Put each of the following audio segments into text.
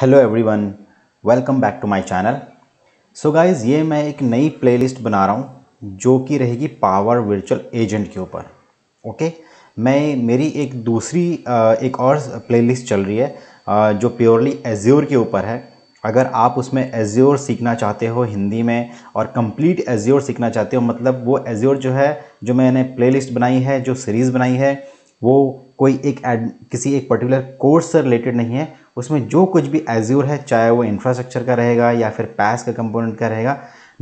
Hello everyone welcome back to my channel so guys ये मैं एक नई प्लेलिस्ट बना रहा हूँ जो कि रहेगी पावर वर्चुअल एजेंट के ऊपर ओके okay? मैं मेरी एक दूसरी एक और प्लेलिस्ट चल रही है जो प्योरली एज्योर के ऊपर है अगर आप उसमें एज्योर सीखना चाहते हो हिंदी में और कंप्लीट एज्योर सीखना चाहते हो मतलब वो एज्योर जो है जो मैंने प्ले बनाई है जो सीरीज़ बनाई है वो कोई एक एड किसी एक पर्टिकुलर कोर्स से रिलेटेड नहीं है उसमें जो कुछ भी एज्योर है चाहे वो इंफ्रास्ट्रक्चर का रहेगा या फिर पैस का कंपोनेंट का रहेगा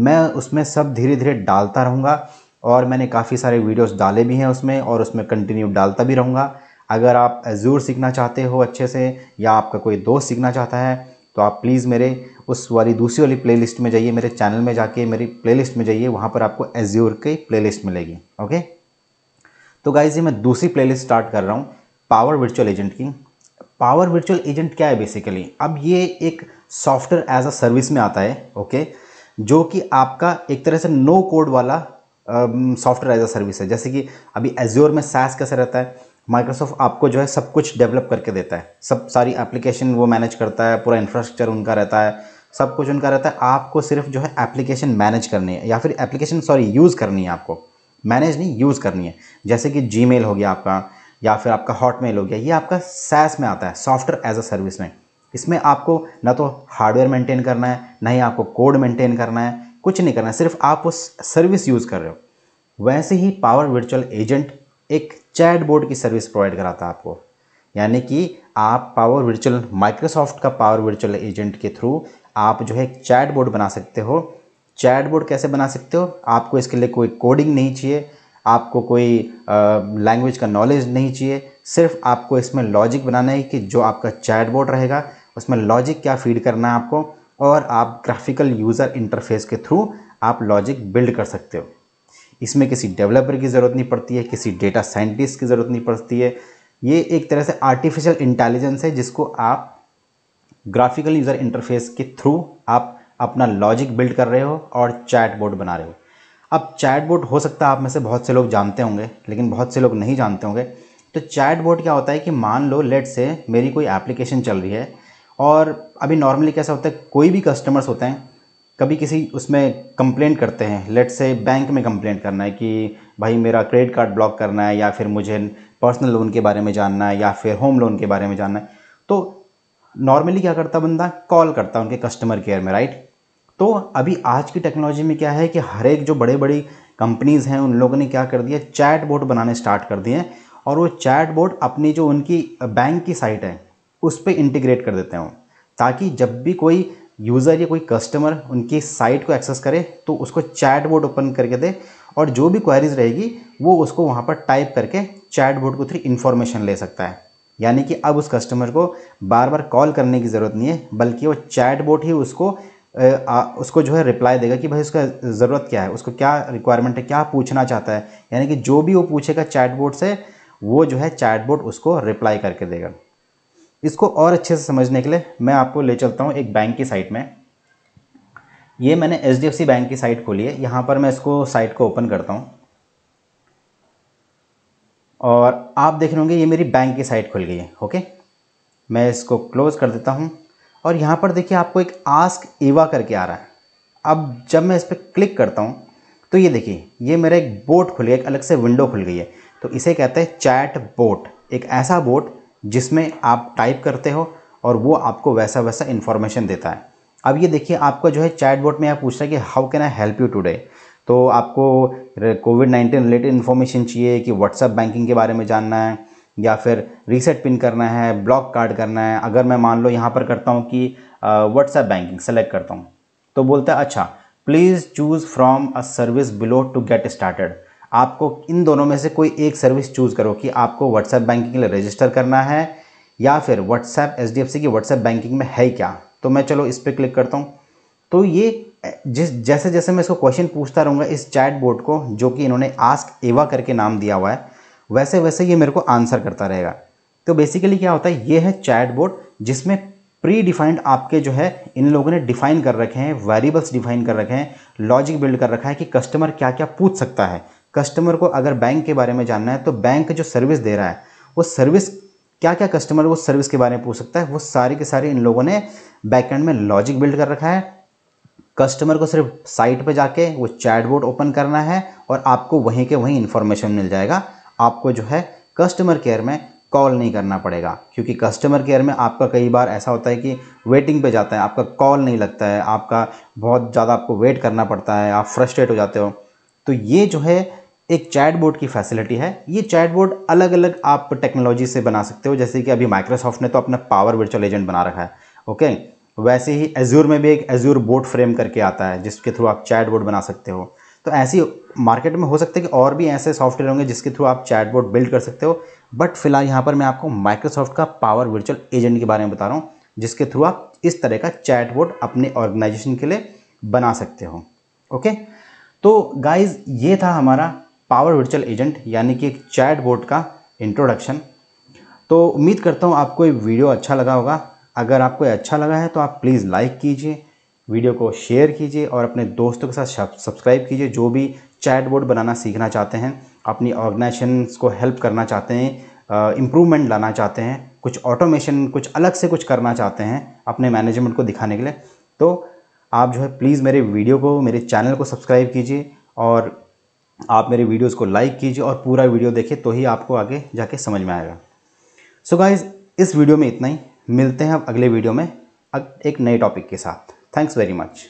मैं उसमें सब धीरे धीरे डालता रहूँगा और मैंने काफ़ी सारे वीडियोस डाले भी हैं उसमें और उसमें कंटिन्यू डालता भी रहूँगा अगर आप एज्योर सीखना चाहते हो अच्छे से या आपका कोई दोस्त सीखना चाहता है तो आप प्लीज़ मेरे उस वाली दूसरी वाली प्ले में जाइए मेरे चैनल में जाके मेरी प्ले में जाइए वहाँ पर आपको एज्योर की प्ले मिलेगी ओके तो गाइजी मैं दूसरी प्ले स्टार्ट कर रहा हूँ पावर वर्चुअल एजेंट की पावर वर्चुअल एजेंट क्या है बेसिकली अब ये एक सॉफ्टवेयर एज अ सर्विस में आता है ओके जो कि आपका एक तरह से नो कोड वाला सॉफ्टवेयर एज अ सर्विस है जैसे कि अभी एज्योर में सैस कैसे रहता है माइक्रोसॉफ्ट आपको जो है सब कुछ डेवलप करके देता है सब सारी एप्लीकेशन वो मैनेज करता है पूरा इंफ्रास्ट्रक्चर उनका रहता है सब कुछ उनका रहता है आपको सिर्फ जो है एप्लीकेशन मैनेज करनी है या फिर एप्लीकेशन सॉरी यूज़ करनी है आपको मैनेज नहीं यूज़ करनी है जैसे कि जी हो गया आपका या फिर आपका हॉटमेल हो गया ये आपका सैस में आता है सॉफ्टवेयर एज अ सर्विस में इसमें आपको ना तो हार्डवेयर मेंटेन करना है ना ही आपको कोड मेंटेन करना है कुछ नहीं करना है सिर्फ आप उस सर्विस यूज़ कर रहे हो वैसे ही पावर वर्चुअल एजेंट एक चैट बोर्ड की सर्विस प्रोवाइड कराता है आपको यानी कि आप पावर वर्चुअल माइक्रोसॉफ्ट का पावर वर्चुअल एजेंट के थ्रू आप जो है एक चैट बोर्ड बना सकते हो चैट बोर्ड कैसे बना सकते हो आपको इसके लिए कोई कोडिंग नहीं चाहिए आपको कोई लैंग्वेज का नॉलेज नहीं चाहिए सिर्फ आपको इसमें लॉजिक बनाना है कि जो आपका बोर्ड रहेगा उसमें लॉजिक क्या फीड करना है आपको और आप ग्राफिकल यूज़र इंटरफेस के थ्रू आप लॉजिक बिल्ड कर सकते हो इसमें किसी डेवलपर की ज़रूरत नहीं पड़ती है किसी डेटा साइंटिस्ट की ज़रूरत नहीं पड़ती है ये एक तरह से आर्टिफिशियल इंटेलिजेंस है जिसको आप ग्राफिकल यूज़र इंटरफेस के थ्रू आप अपना लॉजिक बिल्ड कर रहे हो और चैट बोर्ड बना रहे हो अब बोर्ड हो सकता है आप में से बहुत से लोग जानते होंगे लेकिन बहुत से लोग नहीं जानते होंगे तो बोर्ड क्या होता है कि मान लो लेट से मेरी कोई एप्लीकेशन चल रही है और अभी नॉर्मली कैसा होता है कोई भी कस्टमर्स होते हैं कभी किसी उसमें कंप्लेंट करते हैं लेट से बैंक में कंप्लेंट करना है कि भाई मेरा क्रेडिट कार्ड ब्लॉक करना है या फिर मुझे पर्सनल लोन के बारे में जानना है या फिर होम लोन के बारे में जानना है तो नॉर्मली क्या करता बंदा कॉल करता है उनके कस्टमर केयर में राइट तो अभी आज की टेक्नोलॉजी में क्या है कि हर एक जो बड़े बड़ी कंपनीज़ हैं उन लोगों ने क्या कर दिया चैट बोर्ड बनाने स्टार्ट कर दिए हैं और वो चैट बोर्ड अपनी जो उनकी बैंक की साइट है उस पर इंटीग्रेट कर देते हैं ताकि जब भी कोई यूज़र या कोई कस्टमर उनकी साइट को एक्सेस करे तो उसको चैट बोर्ड ओपन करके दे और जो भी क्वारीज रहेगी वो उसको वहाँ पर टाइप करके चैट बोर्ड को थ्री इन्फॉर्मेशन ले सकता है यानी कि अब उस कस्टमर को बार बार कॉल करने की ज़रूरत नहीं है बल्कि वो चैट बोर्ड ही उसको आ, उसको जो है रिप्लाई देगा कि भाई उसका ज़रूरत क्या है उसको क्या रिक्वायरमेंट है क्या पूछना चाहता है यानी कि जो भी वो पूछेगा चैटबोर्ड से वो जो है चैटबोर्ड उसको रिप्लाई करके देगा इसको और अच्छे से समझने के लिए मैं आपको ले चलता हूँ एक बैंक की साइट में ये मैंने एच बैंक की साइट खोली है यहाँ पर मैं इसको साइट को ओपन करता हूँ और आप देख रहे होंगे ये मेरी बैंक की साइट खुल गई है ओके मैं इसको क्लोज़ कर देता हूँ और यहाँ पर देखिए आपको एक आस्क एवा करके आ रहा है अब जब मैं इस पर क्लिक करता हूँ तो ये देखिए ये मेरा एक बोट खुल गया एक अलग से विंडो खुल गई है तो इसे कहते हैं चैट बोट एक ऐसा बोट जिसमें आप टाइप करते हो और वो आपको वैसा वैसा इन्फॉर्मेशन देता है अब ये देखिए आपका जो है चैट बोट में आप पूछ रहे हैं कि how can I help you today तो आपको कोविड नाइन्टीन रिलेटेड इन्फॉर्मेशन चाहिए कि व्हाट्सअप बैंकिंग के बारे में जानना है या फिर रीसेट पिन करना है ब्लॉक कार्ड करना है अगर मैं मान लो यहाँ पर करता हूँ कि व्हाट्सएप बैंकिंग सेलेक्ट करता हूँ तो बोलता है अच्छा please choose from a service below to get started आपको इन दोनों में से कोई एक सर्विस चूज़ करो कि आपको व्हाट्सएप बैंकिंग के लिए रजिस्टर करना है या फिर WhatsApp H D F C की व्हाट्सएप बैंकिंग में है क्या तो मैं चलो इस पर क्लिक करता हूँ तो ये जिस जैसे जैसे मैं इसको क्वेश्चन पूछता रहूँगा इस चैट बोर्ड को जो कि इन्होंने आस्क एवा करके नाम दिया हुआ है वैसे वैसे ये मेरे को आंसर करता रहेगा तो बेसिकली क्या होता है ये है चैट बोर्ड जिसमें प्री डिफाइंड आपके जो है इन लोगों ने डिफाइन कर रखे हैं वेरिएबल्स डिफाइन कर रखे हैं लॉजिक बिल्ड कर रखा है कि कस्टमर क्या क्या पूछ सकता है कस्टमर को अगर बैंक के बारे में जानना है तो बैंक जो सर्विस दे रहा है वो सर्विस क्या क्या कस्टमर वो सर्विस के बारे में पूछ सकता है वो सारे के सारे इन लोगों ने बैकएंड में लॉजिक बिल्ड कर रखा है कस्टमर को सिर्फ साइट पर जाके वो चैट बोर्ड ओपन करना है और आपको वहीं के वहीं इन्फॉर्मेशन मिल जाएगा आपको जो है कस्टमर केयर में कॉल नहीं करना पड़ेगा क्योंकि कस्टमर केयर में आपका कई बार ऐसा होता है कि वेटिंग पे जाता है आपका कॉल नहीं लगता है आपका बहुत ज़्यादा आपको वेट करना पड़ता है आप फ्रस्ट्रेट हो जाते हो तो ये जो है एक चैट बोर्ड की फैसिलिटी है ये चैट बोर्ड अलग अलग आप टेक्नोलॉजी से बना सकते हो जैसे कि अभी माइक्रोसॉफ्ट ने तो अपना पावर वर्चुअल एजेंट बना रखा है ओके वैसे ही एज्यूर में भी एक एज्यूर बोर्ड फ्रेम करके आता है जिसके थ्रू आप चैट बोर्ड बना सकते हो तो ऐसी मार्केट में हो सकते हैं कि और भी ऐसे सॉफ्टवेयर होंगे जिसके थ्रू आप चैटबोर्ड बिल्ड कर सकते हो बट फिलहाल यहाँ पर मैं आपको माइक्रोसॉफ्ट का पावर वर्चुअल एजेंट के बारे में बता रहा हूँ जिसके थ्रू आप इस तरह का चैटबोर्ड अपने ऑर्गेनाइजेशन के लिए बना सकते हो ओके तो गाइज ये था हमारा पावर वर्चुअल एजेंट यानी कि एक बोर्ड का इंट्रोडक्शन तो उम्मीद करता हूँ आपको ये वीडियो अच्छा लगा होगा अगर आपको अच्छा लगा है तो आप प्लीज़ लाइक कीजिए वीडियो को शेयर कीजिए और अपने दोस्तों के साथ सब्सक्राइब कीजिए जो भी चैट बोर्ड बनाना सीखना चाहते हैं अपनी ऑर्गेनाइजेशन को हेल्प करना चाहते हैं इम्प्रूवमेंट लाना चाहते हैं कुछ ऑटोमेशन कुछ अलग से कुछ करना चाहते हैं अपने मैनेजमेंट को दिखाने के लिए तो आप जो है प्लीज़ मेरे वीडियो को मेरे चैनल को सब्सक्राइब कीजिए और आप मेरे वीडियोस को लाइक कीजिए और पूरा वीडियो देखिए तो ही आपको आगे जाके समझ में आएगा सो so गाइज इस वीडियो में इतना ही मिलते हैं अब अगले वीडियो में एक नए टॉपिक के साथ Thanks very much.